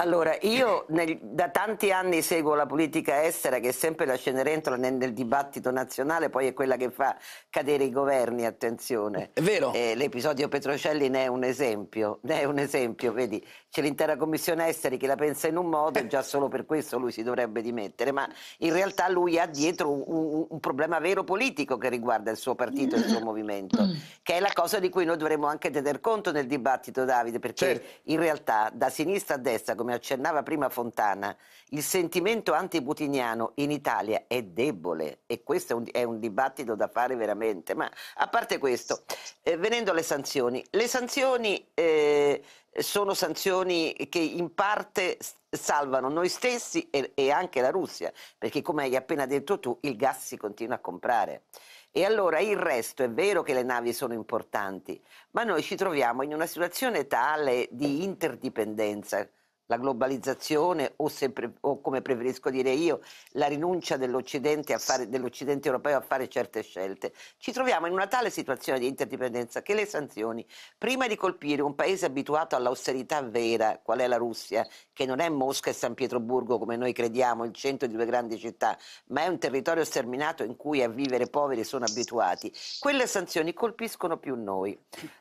Allora, io nel, da tanti anni seguo la politica estera, che è sempre la cenerentola nel, nel, dibattito nazionale, poi è quella che fa cadere i governi, attenzione. È vero. Eh, l'episodio Petrocelli ne è un esempio, ne è un esempio, vedi, c'è l'intera commissione esteri che la pensa in un modo e già solo per questo lui si dovrebbe dimettere, ma in realtà lui ha dietro un, un, un problema vero politico che riguarda il suo partito e il suo movimento, mm. che è la cosa di cui noi dovremmo anche tener conto nel dibattito, Davide, perché certo. in realtà da sinistra a destra, come come accennava prima Fontana, il sentimento anti-putiniano in Italia è debole e questo è un, è un dibattito da fare veramente. Ma a parte questo, eh, venendo alle sanzioni, le sanzioni eh, sono sanzioni che in parte salvano noi stessi e, e anche la Russia, perché come hai appena detto tu, il gas si continua a comprare. E allora il resto è vero che le navi sono importanti, ma noi ci troviamo in una situazione tale di interdipendenza la globalizzazione o, sempre, o, come preferisco dire io, la rinuncia dell'Occidente, fare, dell'Occidente, europeo a fare certe scelte. Ci troviamo in una tale situazione di interdipendenza che le sanzioni, prima di colpire un paese abituato all'austerità vera, qual è la Russia, che non è Mosca e San Pietroburgo come noi crediamo, il centro di due grandi città, ma è un territorio sterminato in cui a vivere poveri sono abituati, quelle sanzioni colpiscono più noi.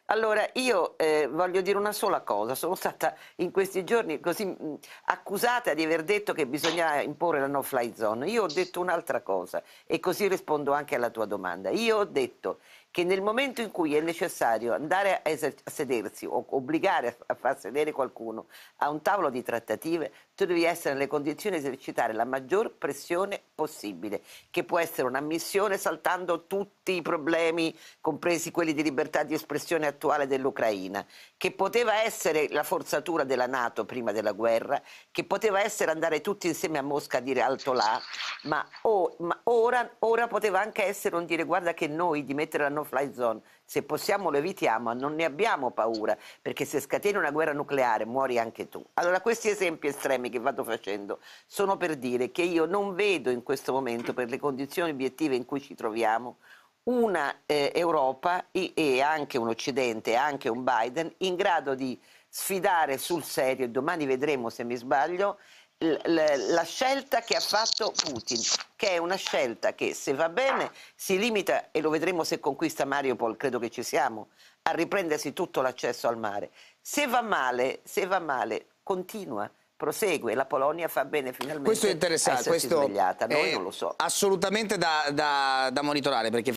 Allora io eh, voglio dire una sola cosa, sono stata in questi giorni così così accusata di aver detto che bisogna imporre la no-fly zone. Io ho detto un'altra cosa e così rispondo anche alla tua domanda. Io ho detto che nel momento in cui è necessario andare a, a sedersi o obbligare a far sedere qualcuno a un tavolo di trattative, tu devi essere nelle condizioni di esercitare la maggior pressione possibile, che può essere una missione saltando tutti i problemi, compresi quelli di libertà di espressione attuale dell'Ucraina, che poteva essere la forzatura della Nato prima della guerra, che poteva essere andare tutti insieme a Mosca a dire alto là, ma, oh, ma ora, ora poteva anche essere un dire guarda che noi di mettere la no-fly zone se possiamo lo evitiamo, non ne abbiamo paura, perché se scateni una guerra nucleare muori anche tu. Allora questi esempi estremi che vado facendo sono per dire che io non vedo in questo momento, per le condizioni obiettive in cui ci troviamo, una eh, Europa e, e anche un Occidente, anche un Biden in grado di sfidare sul serio, domani vedremo se mi sbaglio, la scelta che ha fatto Putin, che è una scelta che se va bene si limita, e lo vedremo se conquista Mariupol, credo che ci siamo, a riprendersi tutto l'accesso al mare. Se va male, se va male, continua prosegue, la Polonia fa bene finalmente questo è interessante, questo svegliata, noi non lo so. Assolutamente da, da, da monitorare perché